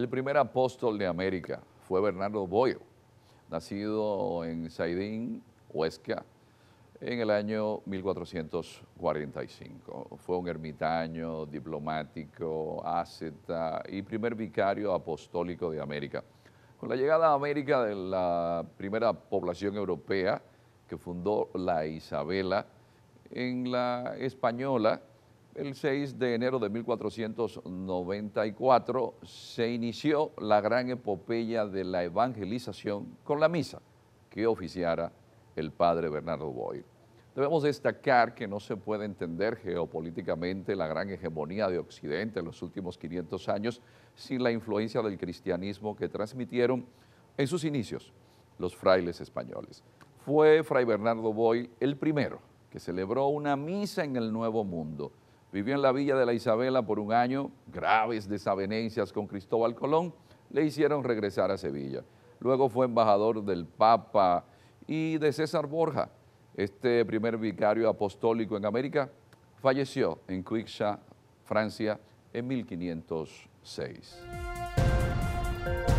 El primer apóstol de América fue Bernardo Boyo, nacido en Saidín, Huesca, en el año 1445. Fue un ermitaño, diplomático, asceta y primer vicario apostólico de América. Con la llegada a América de la primera población europea que fundó la Isabela, en la Española el 6 de enero de 1494 se inició la gran epopeya de la evangelización con la misa que oficiara el padre Bernardo Boyle. Debemos destacar que no se puede entender geopolíticamente la gran hegemonía de Occidente en los últimos 500 años sin la influencia del cristianismo que transmitieron en sus inicios los frailes españoles. Fue Fray Bernardo Boyle el primero que celebró una misa en el Nuevo Mundo Vivió en la villa de la Isabela por un año, graves desavenencias con Cristóbal Colón le hicieron regresar a Sevilla. Luego fue embajador del Papa y de César Borja. Este primer vicario apostólico en América falleció en Cuixa, Francia, en 1506.